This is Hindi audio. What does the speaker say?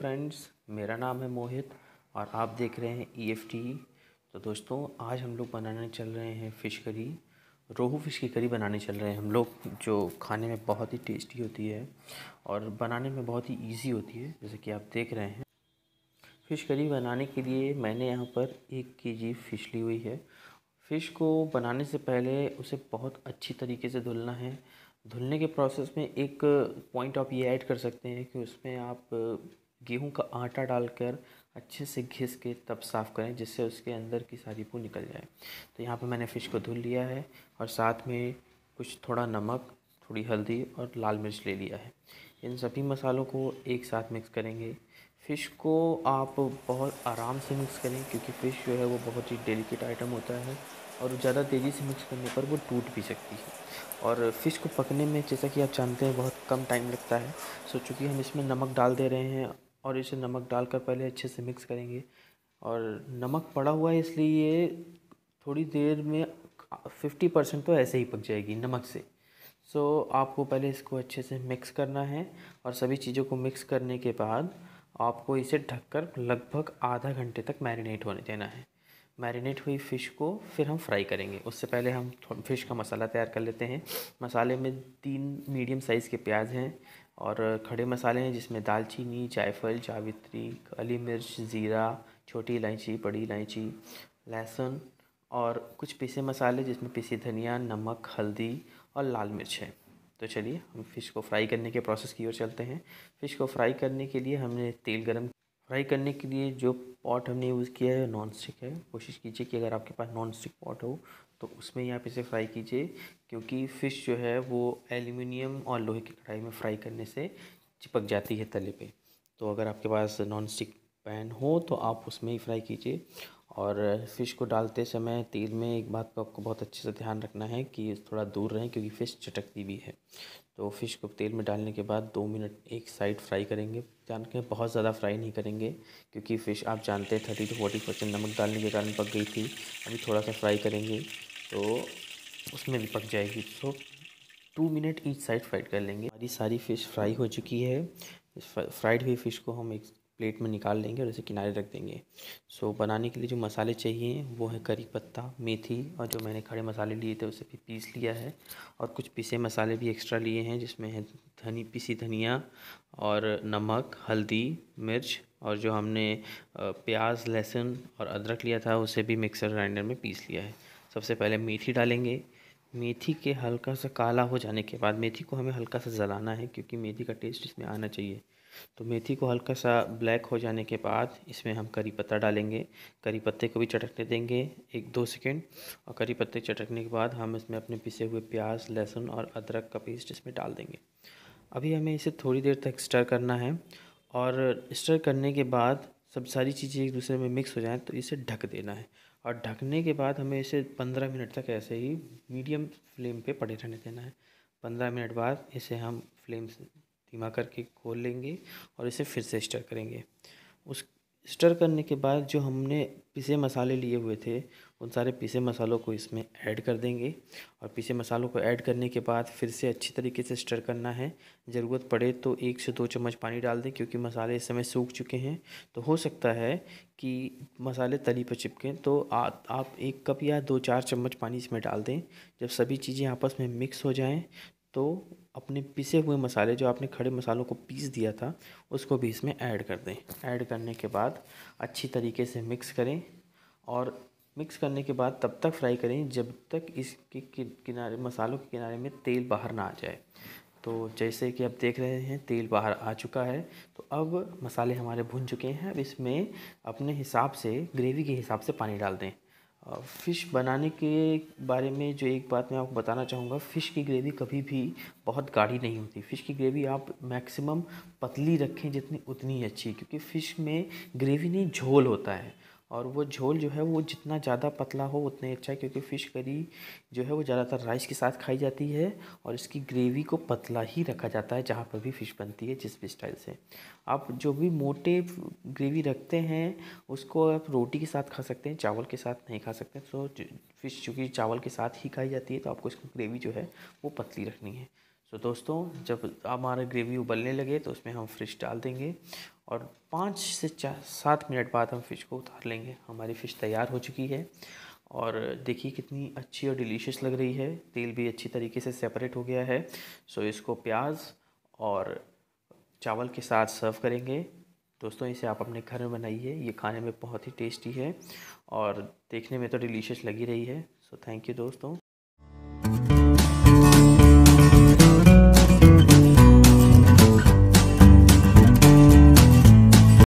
फ्रेंड्स मेरा नाम है मोहित और आप देख रहे हैं ई एफ टी तो दोस्तों आज हम लोग बनाने चल रहे हैं फ़िश करी रोहू फ़िश की करी बनाने चल रहे हैं हम लोग जो खाने में बहुत ही टेस्टी होती है और बनाने में बहुत ही इजी होती है जैसे कि आप देख रहे हैं फ़िश करी बनाने के लिए मैंने यहाँ पर एक के जी फ़िश ली हुई है फ़िश को बनाने से पहले उसे बहुत अच्छी तरीके से धुलना है धुलने के प्रोसेस में एक पॉइंट आप ये ऐड कर सकते हैं कि उसमें आप गेहूं का आटा डालकर अच्छे से घिस के तब साफ़ करें जिससे उसके अंदर की सारी पू निकल जाए तो यहाँ पर मैंने फ़िश को धुल लिया है और साथ में कुछ थोड़ा नमक थोड़ी हल्दी और लाल मिर्च ले लिया है इन सभी मसालों को एक साथ मिक्स करेंगे फ़िश को आप बहुत आराम से मिक्स करें क्योंकि फ़िश जो है वो बहुत ही डेलिकेट आइटम होता है और ज़्यादा तेज़ी से मिक्स करने पर वो टूट भी सकती है और फ़िश को पकने में जैसा कि आप जानते हैं बहुत कम टाइम लगता है सो चूँकि हम इसमें नमक डाल दे रहे हैं और इसे नमक डालकर पहले अच्छे से मिक्स करेंगे और नमक पड़ा हुआ है इसलिए ये थोड़ी देर में फिफ्टी परसेंट तो ऐसे ही पक जाएगी नमक से सो so, आपको पहले इसको अच्छे से मिक्स करना है और सभी चीज़ों को मिक्स करने के बाद आपको इसे ढककर लगभग आधा घंटे तक मैरिनेट होने देना है मैरिनेट हुई फ़िश को फिर हम फ्राई करेंगे उससे पहले हम फ़िश का मसाला तैयार कर लेते हैं मसाले में तीन मीडियम साइज़ के प्याज हैं और खड़े मसाले हैं जिसमें दालचीनी जायफल जावित्री काली मिर्च ज़ीरा छोटी इलायची बड़ी इलायची लहसुन और कुछ पीसे मसाले जिसमें पीसी धनिया नमक हल्दी और लाल मिर्च है तो चलिए हम फ़िश को फ्राई करने के प्रोसेस की ओर चलते हैं फ़िश को फ्राई करने के लिए हमने तेल गरम फ्राई करने के लिए जो पॉट हमने यूज़ किया है नॉन स्टिक है कोशिश कीजिए कि अगर आपके पास नॉन स्टिक पॉट हो तो उसमें ही आप इसे फ्राई कीजिए क्योंकि फ़िश जो है वो एल्यूमिनियम और लोहे की कढ़ाई में फ्राई करने से चिपक जाती है तले पे तो अगर आपके पास नॉन स्टिक पैन हो तो आप उसमें ही फ्राई कीजिए और फ़िश को डालते समय तेल में एक बात को तो आपको बहुत अच्छे से ध्यान रखना है कि थोड़ा दूर रहें क्योंकि फ़िश चटकती भी है तो फ़िश को तेल में डालने के बाद दो मिनट एक साइड फ्राई करेंगे ध्यान रखें बहुत ज़्यादा फ्राई नहीं करेंगे क्योंकि फ़िश आप जानते हैं थर्टी टू फोर्टी परसेंट नमक डालने के कारण पक गई थी अभी थोड़ा सा फ्राई करेंगे तो उसमें भी पक जाएगी तो two minute each side fried कर लेंगे हमारी सारी फ़िश फ्राई हो चुकी है फ्राइड हुई फ़िश को हम एक प्लेट में निकाल लेंगे और इसे किनारे रख देंगे सो so, बनाने के लिए जो मसाले चाहिए वो है करी पत्ता मेथी और जो मैंने खड़े मसाले लिए थे उसे भी पीस लिया है और कुछ पीसे मसाले भी एक्स्ट्रा लिए हैं जिसमें है धनी पीसी धनिया और नमक हल्दी मिर्च और जो हमने प्याज लहसुन और अदरक लिया था उसे भी मिक्सर ग्राइंडर में पीस लिया है सबसे पहले मेथी डालेंगे मेथी के हल्का सा काला हो जाने के बाद मेथी को हमें हल्का सा जलाना है क्योंकि मेथी का टेस्ट इसमें आना चाहिए तो मेथी को हल्का सा ब्लैक हो जाने के बाद इसमें हम करी पत्ता डालेंगे करी पत्ते को भी चटकने देंगे एक दो सेकेंड और करी पत्ते चटकने के बाद हम इसमें अपने पिसे हुए प्याज लहसुन और अदरक का पेस्ट इसमें डाल देंगे अभी हमें इसे थोड़ी देर तक स्टर करना है और स्टर करने के बाद सब सारी चीज़ें एक दूसरे में मिक्स हो जाए तो इसे ढक देना है और ढकने के बाद हमें इसे पंद्रह मिनट तक ऐसे ही मीडियम फ्लेम पर पड़े रहने देना है पंद्रह मिनट बाद इसे हम फ्लेम से धीमा करके खोल लेंगे और इसे फिर से स्टर करेंगे उस स्टर करने के बाद जो हमने पिसे मसाले लिए हुए थे उन सारे पिसे मसालों को इसमें ऐड कर देंगे और पिसे मसालों को ऐड करने के बाद फिर से अच्छी तरीके से स्टर करना है ज़रूरत पड़े तो एक से दो चम्मच पानी डाल दें क्योंकि मसाले इस समय सूख चुके हैं तो हो सकता है कि मसाले तली पर चिपकें तो आ, आप एक कप या दो चार चम्मच पानी इसमें डाल दें जब सभी चीज़ें आपस में मिक्स हो जाएँ तो अपने पिसे हुए मसाले जो आपने खड़े मसालों को पीस दिया था उसको भी इसमें ऐड कर दें ऐड करने के बाद अच्छी तरीके से मिक्स करें और मिक्स करने के बाद तब तक फ्राई करें जब तक इसके किनारे मसालों के किनारे में तेल बाहर ना आ जाए तो जैसे कि आप देख रहे हैं तेल बाहर आ चुका है तो अब मसाले हमारे भुन चुके हैं अब इसमें अपने हिसाब से ग्रेवी के हिसाब से पानी डाल दें फ़िश बनाने के बारे में जो एक बात मैं आपको बताना चाहूँगा फ़िश की ग्रेवी कभी भी बहुत गाढ़ी नहीं होती फ़िश की ग्रेवी आप मैक्सिमम पतली रखें जितनी उतनी ही अच्छी क्योंकि फ़िश में ग्रेवी नहीं झोल होता है और वो झोल जो है वो जितना ज़्यादा पतला हो उतना ही अच्छा है क्योंकि फ़िश करी जो है वो ज़्यादातर राइस के साथ खाई जाती है और इसकी ग्रेवी को पतला ही रखा जाता है जहाँ पर भी फ़िश बनती है जिस भी स्टाइल से आप जो भी मोटे ग्रेवी रखते हैं उसको आप रोटी के साथ खा सकते हैं चावल के साथ नहीं खा सकते तो फ़िश चूँकि चावल के साथ ही खाई जाती है तो आपको इसकी ग्रेवी जो है वो पतली रखनी है तो दोस्तों जब हमारा ग्रेवी उबलने लगे तो उसमें हम फ्रिश डाल देंगे और पाँच से चार सात मिनट बाद हम फ़िश को उतार लेंगे हमारी फ़िश तैयार हो चुकी है और देखिए कितनी अच्छी और डिलीशियस लग रही है तेल भी अच्छी तरीके से सेपरेट हो गया है सो इसको प्याज और चावल के साथ सर्व करेंगे दोस्तों इसे आप अपने घर में बनाइए ये खाने में बहुत ही टेस्टी है और देखने में तो डिलीशियस लगी रही है सो थैंक यू दोस्तों